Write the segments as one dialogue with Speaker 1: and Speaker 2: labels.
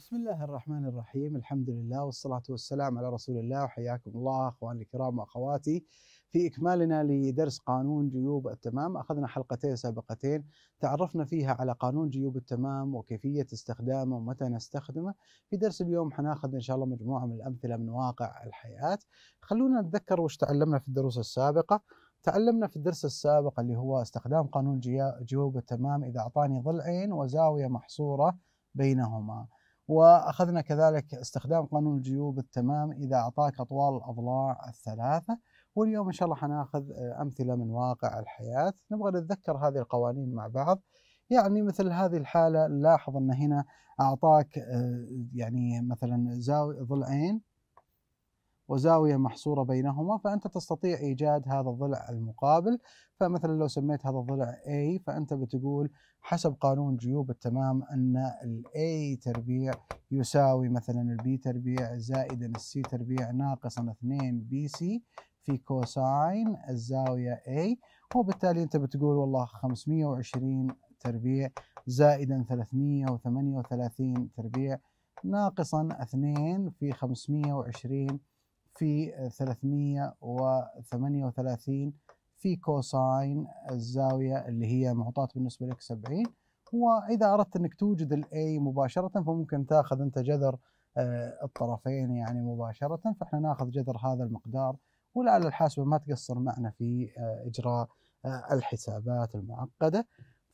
Speaker 1: بسم الله الرحمن الرحيم الحمد لله والصلاة والسلام على رسول الله وحياكم الله أخواني الكرام وأخواتي في إكمالنا لدرس قانون جيوب التمام أخذنا حلقتين سابقتين تعرفنا فيها على قانون جيوب التمام وكيفية استخدامه ومتى نستخدمه في درس اليوم حناخذ إن شاء الله مجموعة من الأمثلة من واقع الحياة خلونا نتذكر وش تعلمنا في الدروس السابقة تعلمنا في الدرس السابق اللي هو استخدام قانون جيوب التمام إذا أعطاني ضلعين وزاوية محصورة بينهما واخذنا كذلك استخدام قانون الجيوب التمام اذا اعطاك اطوال الاضلاع الثلاثه واليوم ان شاء الله حناخذ آه، امثله من واقع الحياه نبغى نتذكر هذه القوانين مع بعض يعني مثل هذه الحاله نلاحظ ان هنا اعطاك آه، يعني مثلا زاويه ضلعين وزاوية محصورة بينهما فأنت تستطيع إيجاد هذا الضلع المقابل فمثلا لو سميت هذا الضلع A فأنت بتقول حسب قانون جيوب التمام أن الـ A تربيع يساوي مثلا ال B تربيع زائدا الـ C تربيع ناقصا 2 BC في كوساين الزاوية A وبالتالي أنت بتقول والله 520 تربيع زائدا 338 تربيع ناقصا 2 في 520 في 338 في كوساين الزاوية اللي هي معطاة بالنسبة لك 70 وإذا أردت أنك توجد الأي مباشرة فممكن تأخذ أنت جذر آه، الطرفين يعني مباشرة فإحنا ناخذ جذر هذا المقدار والآلة الحاسبة ما تقصر معنا في آه، إجراء آه، الحسابات المعقدة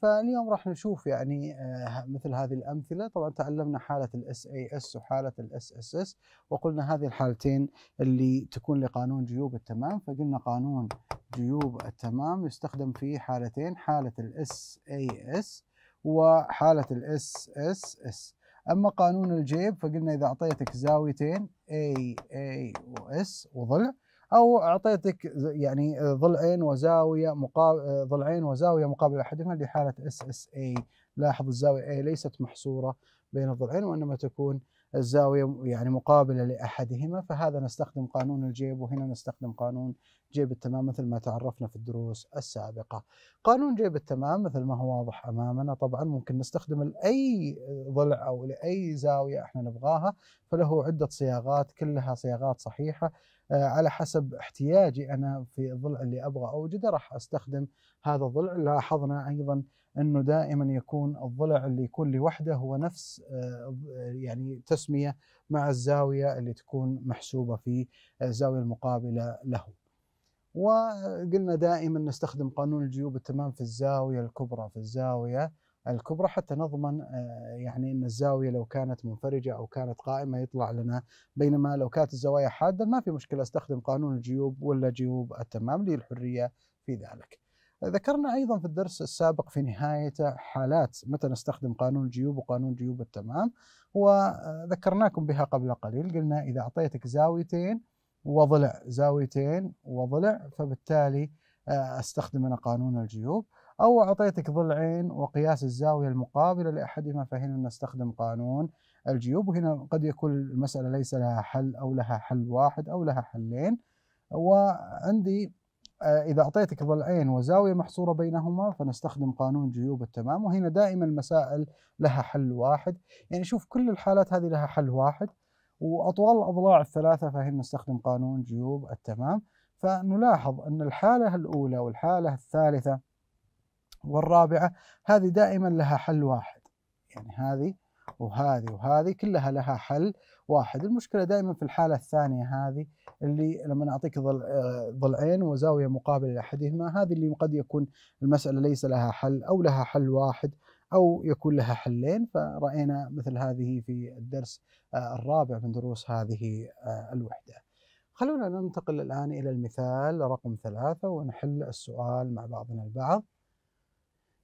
Speaker 1: فاليوم راح نشوف يعني آه، مثل هذه الامثله طبعا تعلمنا حاله الاس اي اس وحاله الاس اس اس وقلنا هذه الحالتين اللي تكون لقانون جيوب التمام فقلنا قانون جيوب التمام يستخدم في حالتين حاله الاس اي اس وحاله الاس اس اس اما قانون الجيب فقلنا اذا اعطيتك زاويتين اي اي واس وضلع او اعطيتك يعني ضلعين وزاويه مقابل ضلعين وزاويه مقابل احدهما لحاله اس اس اي لاحظ الزاويه اي ليست محصوره بين الضلعين وانما تكون الزاويه يعني مقابله لاحدهما فهذا نستخدم قانون الجيب وهنا نستخدم قانون جيب التمام مثل ما تعرفنا في الدروس السابقة قانون جيب التمام مثل ما هو واضح أمامنا طبعا ممكن نستخدم لأي ضلع أو لأي زاوية احنا نبغاها فله عدة صياغات كلها صياغات صحيحة آه، على حسب احتياجي أنا في الضلع اللي أبغى أوجده راح أستخدم هذا الضلع لاحظنا أيضا أنه دائما يكون الضلع اللي يكون لوحده هو نفس آه، يعني تسمية مع الزاوية اللي تكون محسوبة في الزاوية المقابلة له وقلنا دائما نستخدم قانون الجيوب التمام في الزاوية الكبرى في الزاوية الكبرى حتى نضمن آه، يعني ان الزاويه لو كانت منفرجه او كانت قائمه يطلع لنا بينما لو كانت الزوايا حاده ما في مشكله استخدم قانون الجيوب ولا جيوب التمام لي الحريه في ذلك. ذكرنا ايضا في الدرس السابق في نهايته حالات متى نستخدم قانون الجيوب وقانون جيوب التمام وذكرناكم بها قبل قليل قلنا اذا اعطيتك زاويتين وضلع زاويتين وضلع فبالتالي آه، استخدم انا قانون الجيوب او اعطيتك ضلعين وقياس الزاويه المقابله لاحدهما فهنا نستخدم قانون الجيوب وهنا قد يكون المساله ليس لها حل او لها حل واحد او لها حلين وعندي آه، اذا اعطيتك ضلعين وزاويه محصوره بينهما فنستخدم قانون جيوب التمام وهنا دائما المسائل لها حل واحد يعني شوف كل الحالات هذه لها حل واحد وأطوال الأضلاع الثلاثة فهي نستخدم قانون جيوب التمام فنلاحظ أن الحالة الأولى والحالة الثالثة والرابعة هذه دائما لها حل واحد يعني هذه وهذه وهذه كلها لها حل واحد المشكلة دائما في الحالة الثانية هذه اللي لما نعطيك ضلعين آه، وزاوية مقابلة لأحدهما هذه اللي قد يكون المسألة ليس لها حل أو لها حل واحد أو يكون لها حلين فرأينا مثل هذه في الدرس آه، الرابع من دروس هذه آه، الوحدة خلونا ننتقل الآن إلى المثال رقم ثلاثة ونحل السؤال مع بعضنا البعض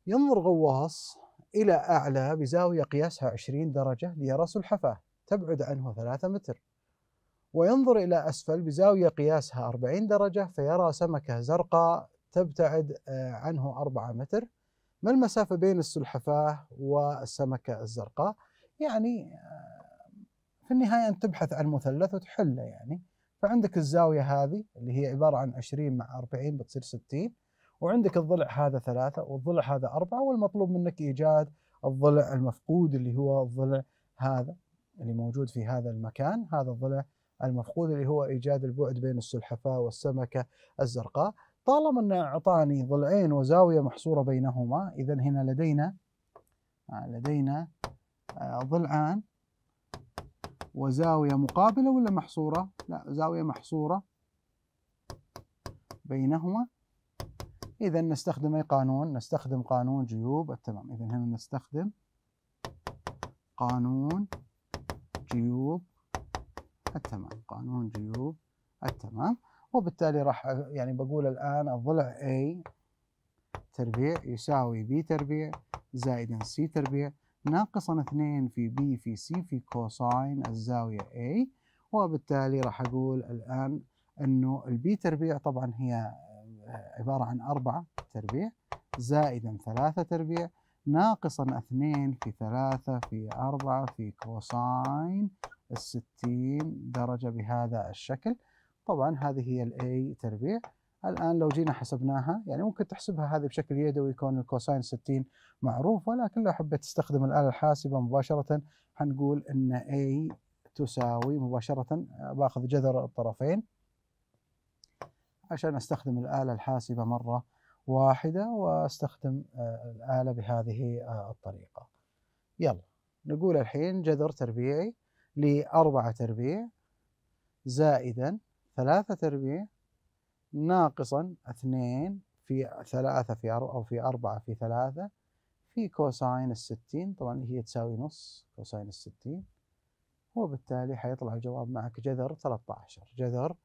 Speaker 1: ينظر غواص إلى أعلى بزاوية قياسها 20 درجة ليرى سلحفاة تبعد عنه 3 متر وينظر إلى أسفل بزاوية قياسها 40 درجة فيرى سمكة زرقاء تبتعد آه، عنه 4 متر ما المسافة بين السلحفاة والسمكة الزرقاء؟ يعني آه، في النهاية أنت تبحث عن مثلث وتحله يعني فعندك الزاوية هذه اللي هي عبارة عن 20 مع 40 بتصير 60 وعندك الضلع هذا ثلاثة والضلع هذا أربعة والمطلوب منك إيجاد الضلع المفقود اللي هو الضلع هذا اللي موجود في هذا المكان هذا الضلع المفقود اللي هو إيجاد البعد بين السلحفاة والسمكة الزرقاء طالما أنه أعطاني ضلعين وزاوية محصورة بينهما إذا هنا لدينا آه، لدينا آه، ضلعان وزاوية مقابلة ولا محصورة؟ لا زاوية محصورة بينهما إذا نستخدم أي قانون؟ نستخدم قانون جيوب التمام إذا هنا نستخدم قانون جيوب التمام قانون جيوب التمام وبالتالي راح يعني بقول الآن الضلع A تربيع يساوي B تربيع زائدا C تربيع ناقصا 2 في B في C في كوساين الزاوية A وبالتالي راح أقول الآن أنه البي تربيع طبعا هي عبارة عن 4 تربيع زائدا 3 تربيع ناقصا 2 في 3 في 4 في كوساين الستين درجة بهذا الشكل طبعا هذه هي الاي تربيع الان لو جينا حسبناها يعني ممكن تحسبها هذه بشكل يدوي كون الكوساين 60 معروف ولكن لو حبيت تستخدم الاله الحاسبه مباشره حنقول ان اي تساوي مباشره آه، باخذ جذر الطرفين عشان استخدم الاله الحاسبه مره واحده واستخدم آه، الاله بهذه آه، الطريقه يلا نقول الحين جذر تربيعي لأربعة تربيع زائدا ثلاثة تربيع ناقصا اثنين في ثلاثة في أربعة أو في أربعة في ثلاثة في كوساين الستين طبعا هي تساوي نص كوساين الستين وبالتالي حيطلع الجواب معك جذر 13 جذر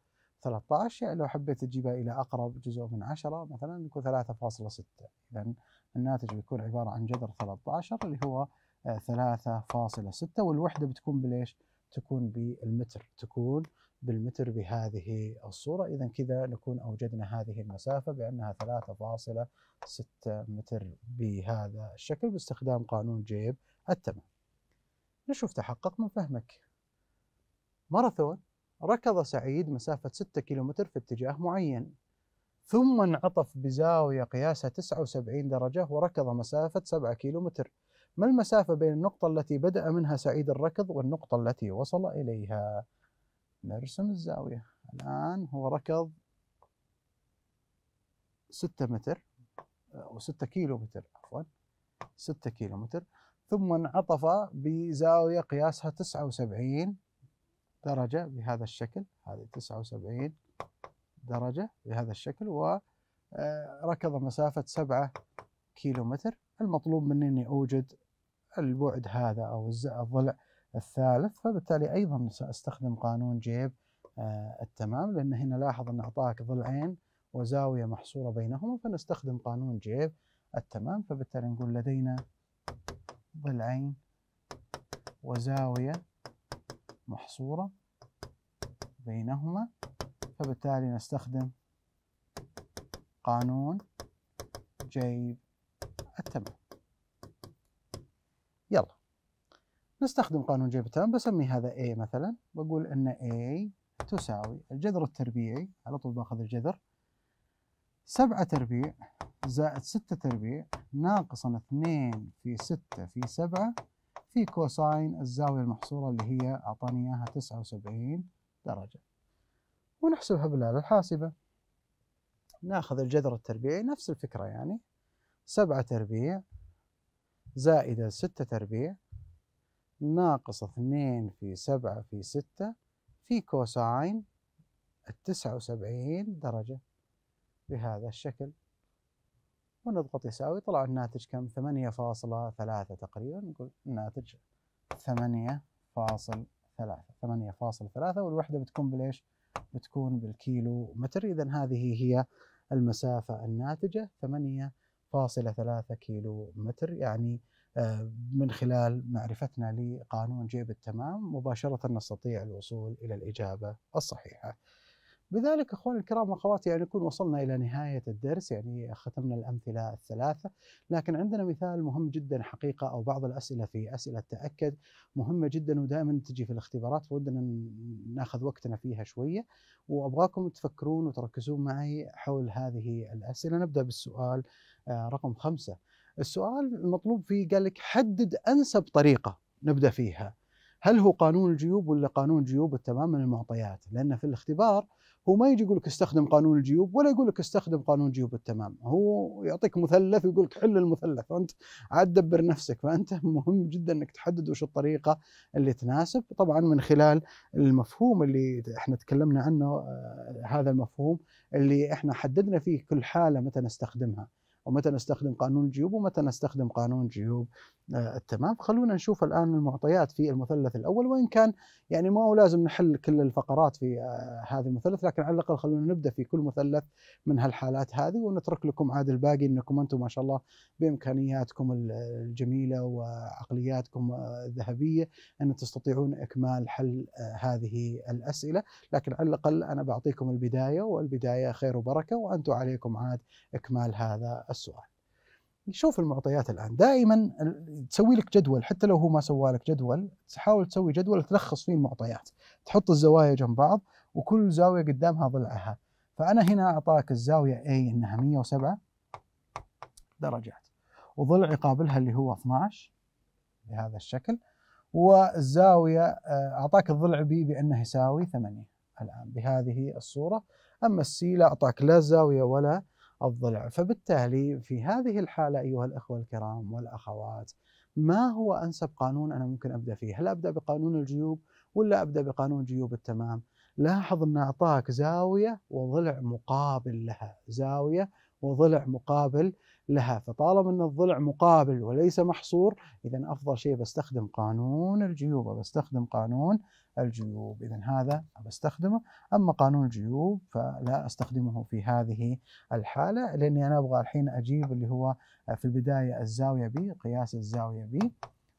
Speaker 1: 13 يعني لو حبيت تجيبها إلى أقرب جزء من عشرة مثلا يكون 3.6 إذا الناتج بيكون عبارة عن جذر 13 اللي هو 3.6 آه، والوحدة بتكون بليش؟ تكون بالمتر تكون بالمتر بهذه الصورة إذا كذا نكون أوجدنا هذه المسافة بأنها 3.6 متر بهذا الشكل باستخدام قانون جيب التمام نشوف تحقق من فهمك ماراثون ركض سعيد مسافة 6 كيلومتر في اتجاه معين ثم انعطف بزاوية قياسها 79 درجة وركض مسافة 7 كيلومتر ما المسافة بين النقطة التي بدأ منها سعيد الركض والنقطة التي وصل إليها؟ نرسم الزاوية الآن هو ركض ستة متر أو ستة كيلو متر عفوا ستة كيلو متر ثم انعطف بزاوية قياسها تسعة وسبعين درجة بهذا الشكل هذه تسعة وسبعين درجة بهذا الشكل وركض آه، مسافة سبعة كيلو متر المطلوب مني أني أوجد البعد هذا أو الضلع الثالث فبالتالي أيضا سأستخدم قانون جيب آه، التمام لأن هنا لاحظ أن أعطاك ضلعين وزاوية محصورة بينهما فنستخدم قانون جيب التمام فبالتالي نقول لدينا ضلعين وزاوية محصورة بينهما فبالتالي نستخدم قانون جيب التمام يلا نستخدم قانون جيبتان بسمي هذا A مثلا بقول أن A تساوي الجذر التربيعي على طول باخذ الجذر سبعة تربيع زائد ستة تربيع ناقصا اثنين في ستة في سبعة في كوساين الزاوية المحصورة اللي هي أعطاني إياها تسعة وسبعين درجة ونحسبها بالآلة الحاسبة ناخذ الجذر التربيعي نفس الفكرة يعني سبعة تربيع زائد ستة تربيع ناقص اثنين في سبعة في ستة في كوساين التسعة وسبعين درجة بهذا الشكل ونضغط يساوي طلع الناتج كم ثمانية فاصلة ثلاثة تقريبا نقول الناتج ثمانية فاصل ثلاثة ثمانية فاصل ثلاثة والوحدة بتكون بالإيش بتكون بالكيلو متر إذا هذه هي المسافة الناتجة ثمانية فاصلة ثلاثة كيلو متر يعني آه، من خلال معرفتنا لقانون جيب التمام مباشرة نستطيع الوصول إلى الإجابة الصحيحة بذلك أخواني الكرام وأخواتي يعني نكون وصلنا إلى نهاية الدرس يعني ختمنا الأمثلة الثلاثة لكن عندنا مثال مهم جدا حقيقة أو بعض الأسئلة في أسئلة تأكد مهمة جدا ودائما تجي في الاختبارات فودنا ناخذ وقتنا فيها شوية وأبغاكم تفكرون وتركزون معي حول هذه الأسئلة نبدأ بالسؤال آه، رقم خمسة السؤال المطلوب فيه قال لك حدد انسب طريقه نبدا فيها هل هو قانون الجيوب ولا قانون جيوب التمام من المعطيات لان في الاختبار هو ما يجي يقول لك استخدم قانون الجيوب ولا يقول لك استخدم قانون جيوب التمام هو يعطيك مثلث ويقول لك حل المثلث وانت عاد دبر نفسك فانت مهم جدا انك تحدد وش الطريقه اللي تناسب طبعا من خلال المفهوم اللي احنا تكلمنا عنه آه هذا المفهوم اللي احنا حددنا فيه كل حاله متى نستخدمها ومتى نستخدم قانون الجيوب ومتى نستخدم قانون جيوب آه، التمام خلونا نشوف الآن المعطيات في المثلث الأول وإن كان يعني ما هو لازم نحل كل الفقرات في آه، هذا المثلث لكن على الأقل خلونا نبدأ في كل مثلث من هالحالات هذه ونترك لكم عاد الباقي أنكم أنتم ما شاء الله بإمكانياتكم الجميلة وعقلياتكم آه، الذهبية أن تستطيعون إكمال حل هذه الأسئلة لكن على الأقل أنا بعطيكم البداية والبداية خير وبركة وأنتم عليكم عاد إكمال هذا السؤال شوف المعطيات الان دائما تسوي لك جدول حتى لو هو ما سوى لك جدول تحاول تسوي جدول تلخص فيه المعطيات تحط الزوايا جنب بعض وكل زاويه قدامها ضلعها فانا هنا اعطاك الزاويه A انها 107 درجات وضلع يقابلها اللي هو 12 بهذا الشكل والزاويه آه، اعطاك الضلع B بانه يساوي 8 الان بهذه الصوره اما السي لا اعطاك لا زاويه ولا الضلع فبالتالي في هذه الحالة أيها الأخوة الكرام والأخوات ما هو أنسب قانون أنا ممكن أبدأ فيه هل أبدأ بقانون الجيوب ولا أبدأ بقانون جيوب التمام لاحظ أن أعطاك زاوية وضلع مقابل لها زاوية وضلع مقابل لها فطالما أن الضلع مقابل وليس محصور إذا أفضل شيء بستخدم قانون الجيوب بستخدم قانون الجيوب إذا هذا بستخدمه أما قانون الجيوب فلا أستخدمه في هذه الحالة لأني أنا أبغى الحين أجيب اللي هو في البداية الزاوية بي قياس الزاوية بي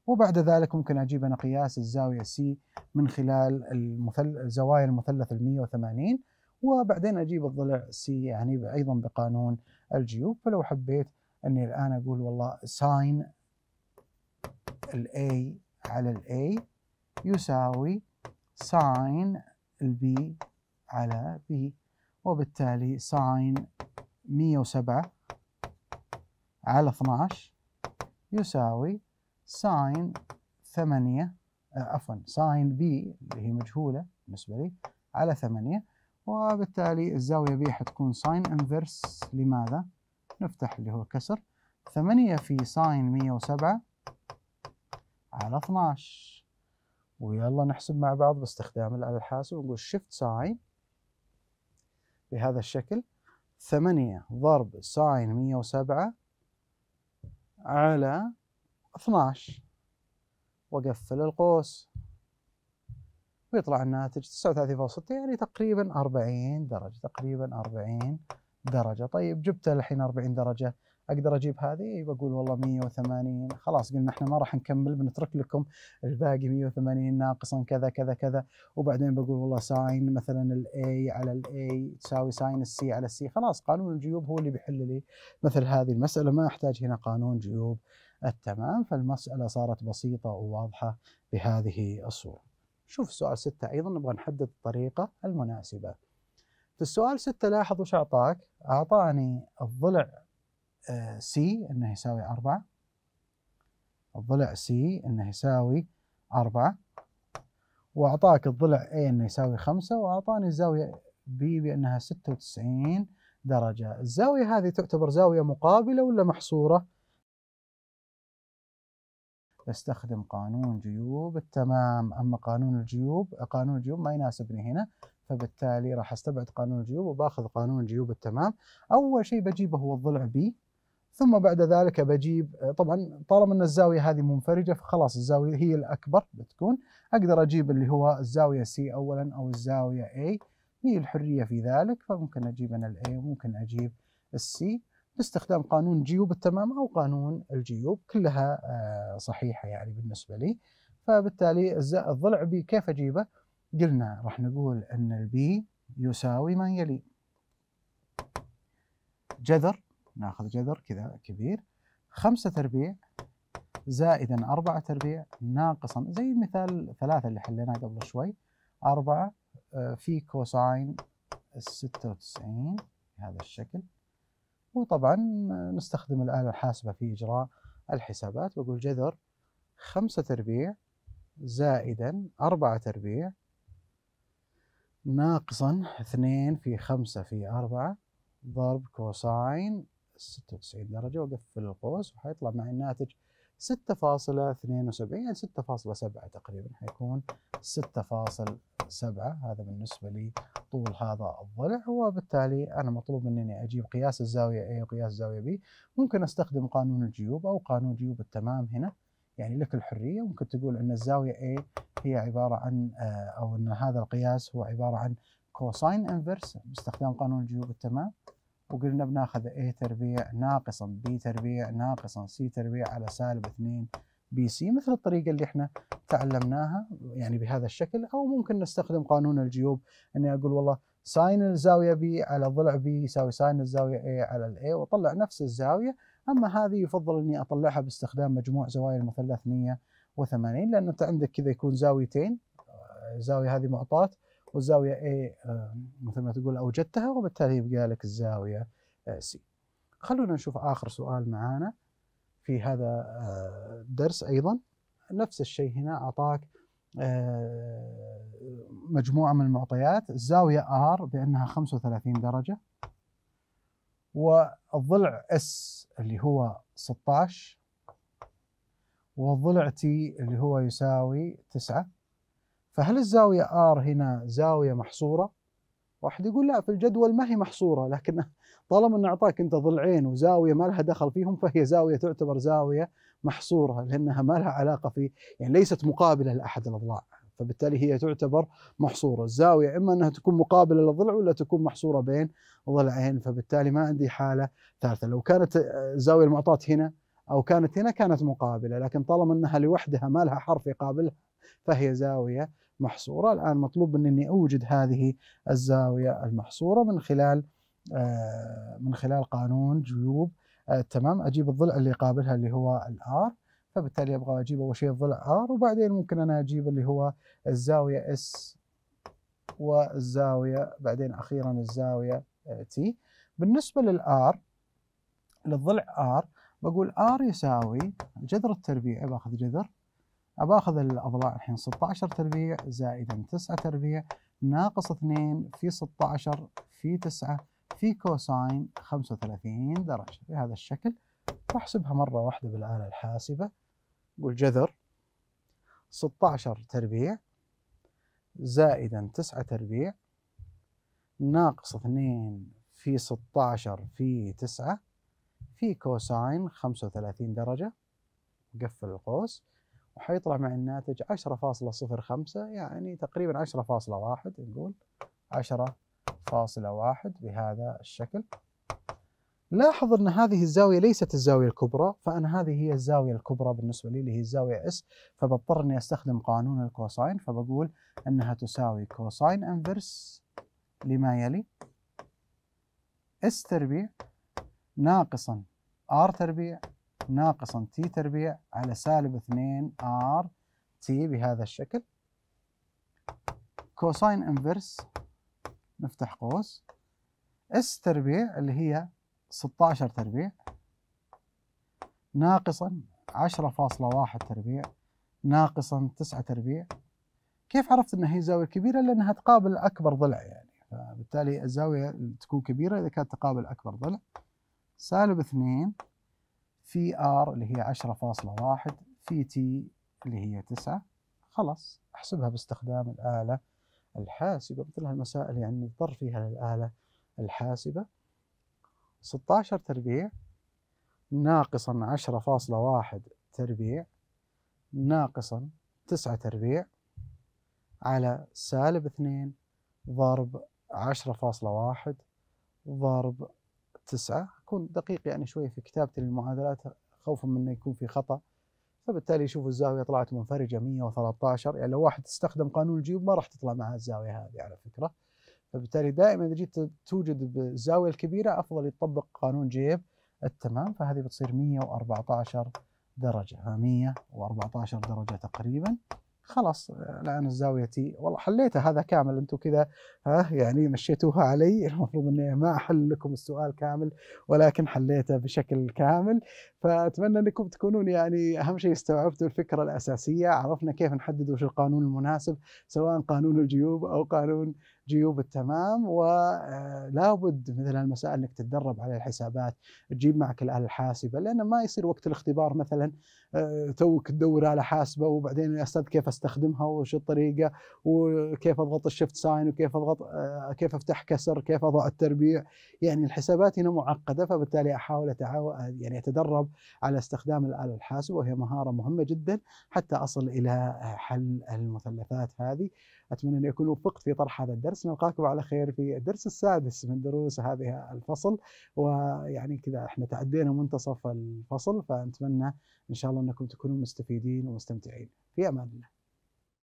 Speaker 1: وبعد ذلك ممكن أجيب أنا قياس الزاوية سي من خلال المثل... زوايا المثلث ال 180 وبعدين أجيب الضلع سي يعني أيضا بقانون الجيوب فلو حبيت اني الان اقول والله ساين الاي على الاي يساوي ساين البي على بي وبالتالي ساين 107 على 12 يساوي ساين 8 آه، عفوا ساين بي اللي هي مجهولة بالنسبة لي على 8 وبالتالي الزاوية بي حتكون ساين انفرس لماذا؟ نفتح اللي هو كسر 8 في ساين 107 على 12 ويلا نحسب مع بعض باستخدام الآلة الحاسبة ونقول شيفت ساين بهذا الشكل 8 ضرب ساين 107 على 12 وقفل القوس ويطلع الناتج 39.6 يعني تقريبا 40 درجة تقريبا 40 درجه طيب جبت الحين 40 درجه اقدر اجيب هذه بقول والله 180 خلاص قلنا احنا ما راح نكمل بنترك لكم الباقي 180 ناقصا كذا كذا كذا وبعدين بقول والله ساين مثلا الاي على الاي تساوي ساين السي على السي خلاص قانون الجيوب هو اللي بيحل لي مثل هذه المساله ما احتاج هنا قانون جيوب التمام فالمساله صارت بسيطه وواضحه بهذه الصوره. شوف سؤال ستة أيضا نبغى نحدد الطريقة المناسبة في السؤال ستة لاحظ وش أعطاك أعطاني الضلع سي آه، أنه يساوي أربعة الضلع سي أنه يساوي أربعة وأعطاك الضلع اي أنه يساوي خمسة وأعطاني الزاوية بي بأنها ستة وتسعين درجة الزاوية هذه تعتبر زاوية مقابلة ولا محصورة؟ بستخدم قانون جيوب التمام أما قانون الجيوب قانون الجيوب ما يناسبني هنا فبالتالي راح استبعد قانون الجيوب وباخذ قانون الجيوب التمام اول شيء بجيبه هو الضلع بي ثم بعد ذلك بجيب طبعا طالما ان الزاويه هذه منفرجه فخلاص الزاويه هي الاكبر بتكون اقدر اجيب اللي هو الزاويه سي اولا او الزاويه اي لي الحريه في ذلك فممكن اجيب انا الاي وممكن اجيب السي باستخدام قانون جيوب التمام او قانون الجيوب كلها آه، صحيحه يعني بالنسبه لي فبالتالي الضلع بي كيف اجيبه؟ قلنا راح نقول أن البي يساوي ما يلي جذر ناخذ جذر كذا كبير خمسة تربيع زائدا أربعة تربيع ناقصا زي مثال ثلاثة اللي حليناه قبل شوي أربعة آه، في كوساين الستة وتسعين بهذا الشكل وطبعا آه، نستخدم الآلة الحاسبة في إجراء الحسابات بقول جذر خمسة تربيع زائدا أربعة تربيع ناقصا 2 في 5 في 4 ضرب كوساين 96 درجة وقفل القوس وحيطلع معي الناتج 6.72 6.7 يعني تقريبا حيكون 6.7 هذا بالنسبة لي طول هذا الضلع وبالتالي أنا مطلوب مني أني أجيب قياس الزاوية A وقياس الزاوية B ممكن أستخدم قانون الجيوب أو قانون جيوب التمام هنا يعني لك الحريه ممكن تقول ان الزاويه A هي عباره عن آه، او ان هذا القياس هو عباره عن كوساين انفرس باستخدام قانون الجيوب التمام وقلنا بناخذ A تربيع ناقصا B تربيع ناقصا C تربيع على سالب 2 بي سي مثل الطريقه اللي احنا تعلمناها يعني بهذا الشكل او ممكن نستخدم قانون الجيوب اني اقول والله ساين الزاويه بي على ضلع بي يساوي ساين الزاويه A على الاي واطلع نفس الزاويه اما هذه يفضل اني اطلعها باستخدام مجموع زوايا المثلث 180 لان انت عندك كذا يكون زاويتين الزاويه آه، هذه معطاه والزاويه A آه، مثل ما تقول اوجدتها وبالتالي يبقى لك الزاويه آه، C. خلونا نشوف اخر سؤال معانا في هذا الدرس ايضا نفس الشيء هنا اعطاك مجموعه من المعطيات الزاويه R بانها 35 درجه والضلع اس اللي هو 16 والضلع تي اللي هو يساوي 9 فهل الزاوية ار هنا زاوية محصورة؟ واحد يقول لا في الجدول ما هي محصورة لكن طالما أن أعطاك أنت ضلعين وزاوية ما لها دخل فيهم فهي زاوية تعتبر زاوية محصورة لأنها ما لها علاقة في يعني ليست مقابلة لأحد الأضلاع فبالتالي هي تعتبر محصوره، الزاويه اما انها تكون مقابله للضلع ولا تكون محصوره بين ضلعين، فبالتالي ما عندي حاله ثالثه، لو كانت الزاويه آه، المعطاه هنا او كانت هنا كانت مقابله، لكن طالما انها لوحدها ما لها حرف يقابلها فهي زاويه محصوره، الان مطلوب مني اني اوجد هذه الزاويه المحصوره من خلال آه، من خلال قانون جيوب آه، تمام اجيب الضلع اللي يقابلها اللي هو الار فبالتالي ابغى اجيب اول شيء الضلع ار وبعدين ممكن انا اجيب اللي هو الزاويه اس والزاويه بعدين اخيرا الزاويه تي بالنسبه للار للضلع ار بقول ار يساوي جذر التربيع باخذ جذر باخذ الاضلاع الحين 16 تربيع زائدا 9 تربيع ناقص 2 في 16 في 9 في كوساين 35 درجه بهذا الشكل واحسبها مره واحده بالاله الحاسبه نقول جذر 16 تربيع زائدا 9 تربيع ناقص 2 في 16 في 9 في كوساين 35 درجة قفل القوس وحيطلع مع الناتج 10.05 يعني تقريبا 10.1 نقول 10.1 بهذا الشكل لاحظ أن هذه الزاوية ليست الزاوية الكبرى فأنا هذه هي الزاوية الكبرى بالنسبة لي اللي هي الزاوية اس فبضطر أني أستخدم قانون الكوساين فبقول أنها تساوي كوساين انفرس لما يلي اس تربيع ناقصا ار تربيع ناقصا تي تربيع على سالب 2 ار تي بهذا الشكل كوساين انفرس نفتح قوس اس تربيع اللي هي 16 تربيع ناقصا 10.1 تربيع ناقصا 9 تربيع كيف عرفت انها هي زاويه كبيره؟ لانها تقابل اكبر ضلع يعني فبالتالي الزاويه تكون كبيره اذا كانت تقابل اكبر ضلع سالب 2 في ار اللي هي 10.1 في تي اللي هي 9 خلاص احسبها باستخدام الاله الحاسبه مثل هالمسائل يعني نضطر فيها للاله الحاسبه 16 تربيع ناقصا 10.1 تربيع ناقصا 9 تربيع على سالب 2 ضرب 10.1 ضرب 9 أكون دقيق يعني شوي في كتابتي للمعادلات خوفا من أنه يكون في خطأ فبالتالي شوف الزاوية طلعت منفرجة 113 يعني لو واحد استخدم قانون الجيوب ما راح تطلع معها الزاوية هذه على فكرة فبالتالي دائما اذا جيت توجد بالزاويه الكبيره افضل يطبق قانون جيب التمام فهذه بتصير 114 درجه 114 درجه تقريبا خلاص الان الزاويه تي والله حليتها هذا كامل انتم كذا ها يعني مشيتوها علي المفروض اني ما احل لكم السؤال كامل ولكن حليته بشكل كامل فاتمنى انكم تكونون يعني اهم شيء استوعبتوا الفكره الاساسيه عرفنا كيف نحدد وش القانون المناسب سواء قانون الجيوب او قانون جيوب التمام ولابد آه، مثل المسائل انك تتدرب على الحسابات تجيب معك الاله الحاسبه لانه ما يصير وقت الاختبار مثلا آه، توك تدور اله حاسبه وبعدين يا استاذ كيف استخدمها وش الطريقه وكيف اضغط الشفت ساين وكيف اضغط آه، كيف افتح كسر كيف اضع التربيع يعني الحسابات هنا معقده فبالتالي احاول يعني اتدرب على استخدام الاله الحاسبه وهي مهاره مهمه جدا حتى اصل الى حل المثلثات هذه أتمنى أن أكون وفقت في طرح هذا الدرس نلقاكم على خير في الدرس السادس من دروس هذه الفصل ويعني كذا احنا تعدينا منتصف الفصل فنتمنى إن شاء الله أنكم تكونوا مستفيدين ومستمتعين في أمان الله